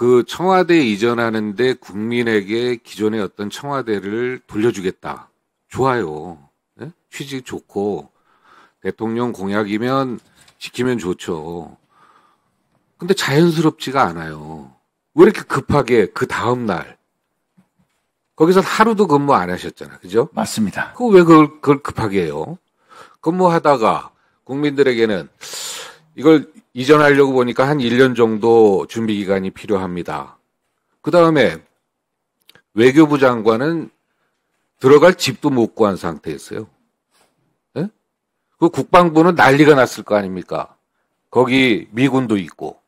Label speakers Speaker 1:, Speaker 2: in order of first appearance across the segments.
Speaker 1: 그 청와대 이전하는데 국민에게 기존의 어떤 청와대를 돌려주겠다. 좋아요. 네? 취지 좋고 대통령 공약이면 지키면 좋죠. 근데 자연스럽지가 않아요. 왜 이렇게 급하게 그 다음 날 거기서 하루도 근무 안 하셨잖아. 그죠? 맞습니다. 그왜 그걸, 그걸 급하게 해요? 근무하다가 국민들에게는 이걸 이전하려고 보니까 한 1년 정도 준비 기간이 필요합니다. 그 다음에 외교부 장관은 들어갈 집도 못 구한 상태였어요. 네? 그 국방부는 난리가 났을 거 아닙니까? 거기 미군도 있고.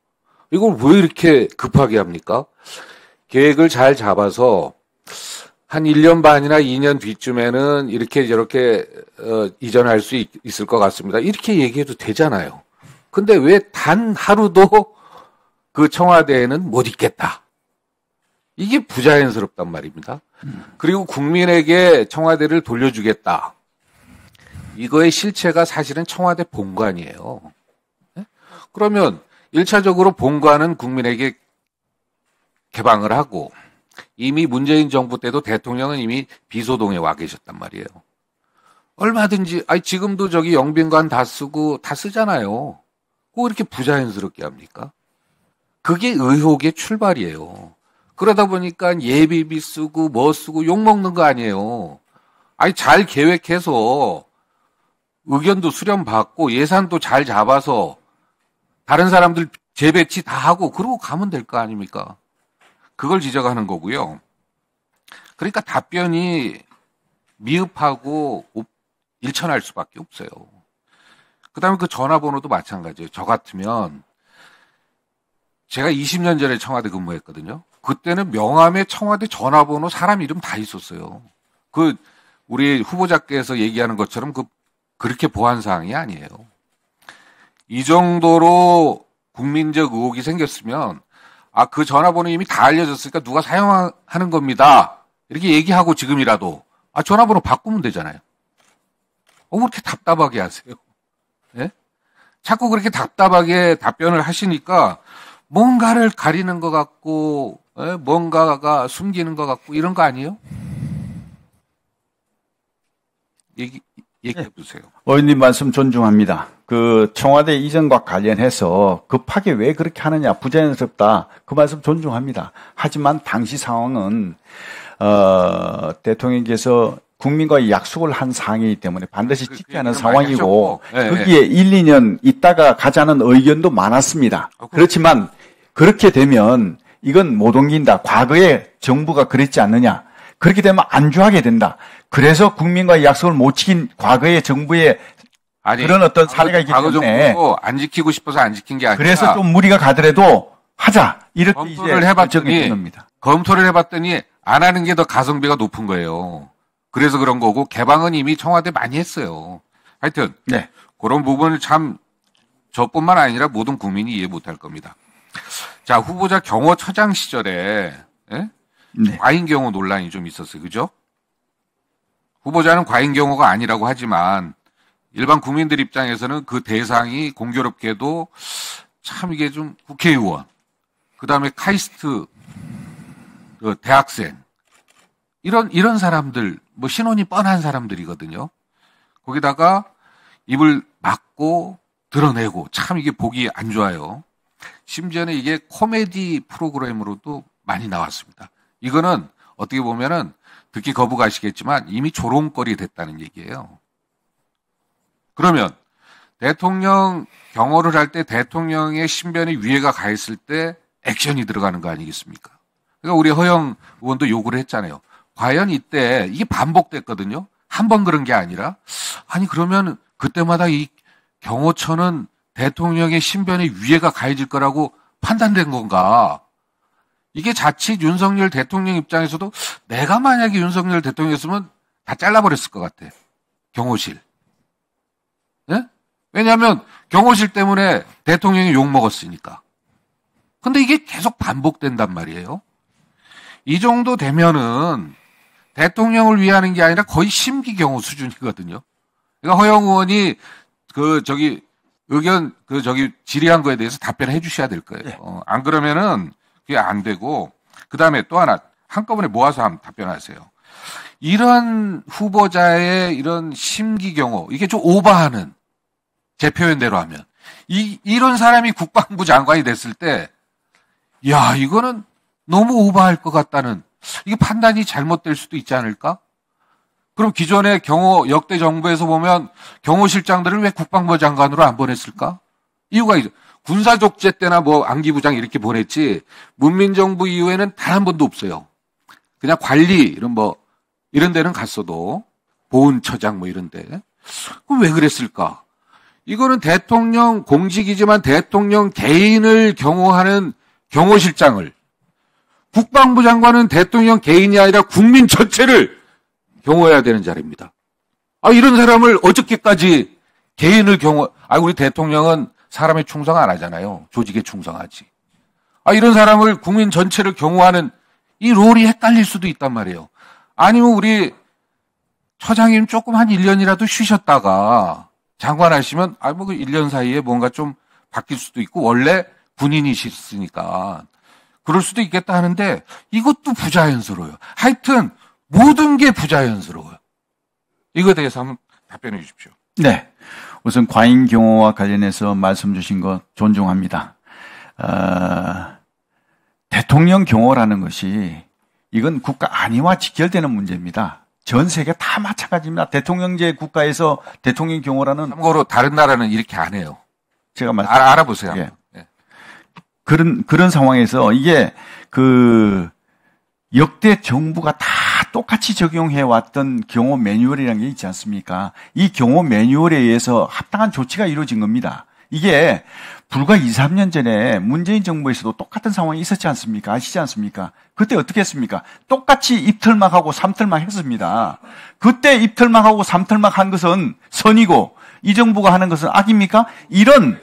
Speaker 1: 이걸 왜 이렇게 급하게 합니까? 계획을 잘 잡아서 한 1년 반이나 2년 뒤쯤에는 이렇게 저렇게 어, 이전할 수 있, 을것 같습니다. 이렇게 얘기해도 되잖아요. 근데 왜 단 하루도 그 청와대에는 못 있겠다. 이게 부자연스럽단 말입니다. 그리고 국민에게 청와대를 돌려주겠다. 이거의 실체가 사실은 청와대 본관이에요. 예? 그러면 1차적으로 본관은 국민에게 개방을 하고 이미 문재인 정부 때도 대통령은 이미 비소동에 와 계셨단 말이에요. 얼마든지 아니 지금도 저기 영빈관 다 쓰고 다 쓰잖아요. 꼭 이렇게 부자연스럽게 합니까? 그게 의혹의 출발이에요. 그러다 보니까 예비비 쓰고 뭐 쓰고 욕먹는 거 아니에요. 아니, 잘 계획해서 의견도 수렴받고 예산도 잘 잡아서 다른 사람들 재배치 다 하고 그러고 가면 될 거 아닙니까? 그걸 지적하는 거고요. 그러니까 답변이 미흡하고 일천할 수밖에 없어요. 그다음에 그 전화번호도 마찬가지예요. 저 같으면 제가 20년 전에 청와대 근무했거든요. 그때는 명함에 청와대 전화번호 사람 이름 다 있었어요. 그 우리 후보자께서 얘기하는 것처럼 그 그렇게 보안 사항이 아니에요. 이 정도로 국민적 의혹이 생겼으면 아그 전화번호 이미 다 알려졌으니까 누가 사용하는 겁니다. 이렇게 얘기하고 지금이라도 아 전화번호 바꾸면 되잖아요. 어, 왜렇게 답답하게 하세요? 예? 자꾸 그렇게 답답하게 답변을 하시니까 뭔가를 가리는 것 같고 예? 뭔가가 숨기는 것 같고 이런 거 아니에요? 얘기 얘기해 예. 보세요.
Speaker 2: 의원님 말씀 존중합니다. 그 청와대 이전과 관련해서 급하게 왜 그렇게 하느냐 부자연스럽다 그 말씀 존중합니다. 하지만 당시 상황은 어, 대통령께서 국민과의 약속을 한 사항이기 때문에 반드시 그, 그 지켜 하는 상황이고 네, 거기에 네. 1, 2년 있다가 가자는 의견도 많았습니다. 아, 그렇지만 그렇게 되면 이건 못 옮긴다. 과거에 정부가 그랬지 않느냐. 그렇게 되면 안주하게 된다. 그래서 국민과의 약속을 못 지킨 과거의 정부의 아니, 그런
Speaker 1: 어떤 사례가 있기 때문에 안 지키고 싶어서 안 지킨 게 아니라 그래서
Speaker 2: 좀 무리가 가더라도 하자
Speaker 1: 이렇게 검토를 해봤더니 검토를 해봤더니 안 하는 게 더 가성비가 높은 거예요. 그래서 그런 거고 개방은 이미 청와대 많이 했어요. 하여튼 네. 그런 부분을 참 저뿐만 아니라 모든 국민이 이해 못할 겁니다. 자 후보자 경호처장 시절에 예? 네. 과잉 경호 논란이 좀 있었어요, 그죠? 후보자는 과잉 경호가 아니라고 하지만 일반 국민들 입장에서는 그 대상이 공교롭게도 참 이게 좀 국회의원, 그 다음에 카이스트 그 대학생, 이런, 이런 사람들, 뭐신혼이 뻔한 사람들이거든요. 거기다가 입을 막고 드러내고 참 이게 보기 안 좋아요. 심지어는 이게 코미디 프로그램으로도 많이 나왔습니다. 이거는 어떻게 보면은 듣기 거부가시겠지만 이미 조롱거리 됐다는 얘기예요. 그러면 대통령 경호를 할 때 대통령의 신변이 위에가 가 있을 때 액션이 들어가는 거 아니겠습니까? 그러니까 우리 허영 의원도 요구를 했잖아요. 과연 이때 이게 반복됐거든요. 한 번 그런 게 아니라 아니 그러면 그때마다 이 경호처는 대통령의 신변에 위해가 가해질 거라고 판단된 건가? 이게 자칫 윤석열 대통령 입장에서도 내가 만약에 윤석열 대통령이었으면 다 잘라버렸을 것 같아. 경호실. 네? 왜냐하면 경호실 때문에 대통령이 욕 먹었으니까. 근데 이게 계속 반복된단 말이에요. 이 정도 되면은 대통령을 위하는 게 아니라 거의 심기경호 수준이거든요. 그러니까 허영 의원이 그 저기 의견 그 저기 질의한 거에 대해서 답변해 을 주셔야 될 거예요. 네. 어, 안 그러면은 그게 안 되고 그 다음에 또 하나 한꺼번에 모아서 한 답변하세요. 이런 후보자의 이런 심기경호 이게 좀 오버하는 제 표현대로 하면 이 이런 사람이 국방부 장관이 됐을 때 야 이거는 너무 오버할 것 같다는 이게 판단이 잘못될 수도 있지 않을까? 그럼 기존의 경호 역대 정부에서 보면 경호실장들을 왜 국방부 장관으로 안 보냈을까? 이유가 있죠. 군사독재 때나 뭐 안기부장 이렇게 보냈지 문민정부 이후에는 단 한 번도 없어요. 그냥 관리 이런 뭐 이런 데는 갔어도 보훈처장 뭐 이런 데. 그럼 왜 그랬을까? 이거는 대통령 공직이지만 대통령 개인을 경호하는 경호실장을 국방부 장관은 대통령 개인이 아니라 국민 전체를 경호해야 되는 자리입니다. 아, 이런 사람을 어저께까지 개인을 경호, 아, 우리 대통령은 사람의 충성 안 하잖아요. 조직에 충성하지. 아, 이런 사람을 국민 전체를 경호하는 이 롤이 헷갈릴 수도 있단 말이에요. 아니면 우리 처장님 조금 한 1년이라도 쉬셨다가 장관 하시면, 아, 뭐, 그 1년 사이에 뭔가 좀 바뀔 수도 있고, 원래 군인이셨으니까. 그럴 수도 있겠다 하는데 이것도 부자연스러워요. 하여튼 모든 게 부자연스러워요. 이거에 대해서 한번 답변해 주십시오. 네.
Speaker 2: 우선 과잉 경호와 관련해서 말씀 주신 것 존중합니다. 어, 대통령 경호라는 것이 이건 국가 안위와 직결되는 문제입니다. 전 세계 다 마찬가지입니다. 대통령제 국가에서 대통령 경호라는 참고로 다른 나라는 이렇게 안 해요. 제가 말 알아보세요. 예. 그런 그런 상황에서 이게 그 역대 정부가 다 똑같이 적용해 왔던 경호 매뉴얼이라는 게 있지 않습니까? 이 경호 매뉴얼에 의해서 합당한 조치가 이루어진 겁니다. 이게 불과 2, 3년 전에 문재인 정부에서도 똑같은 상황이 있었지 않습니까? 아시지 않습니까? 그때 어떻게 했습니까? 똑같이 입틀막 하고 삼틀막 했습니다. 그때 입틀막 하고 삼틀막 한 것은 선이고 이 정부가 하는 것은 악입니까? 이런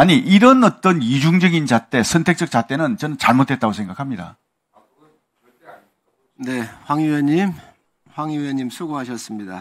Speaker 2: 아니 이런 어떤 이중적인 잣대, 선택적 잣대는 저는 잘못했다고 생각합니다.
Speaker 1: 네, 황 의원님,
Speaker 2: 황 의원님 수고하셨습니다.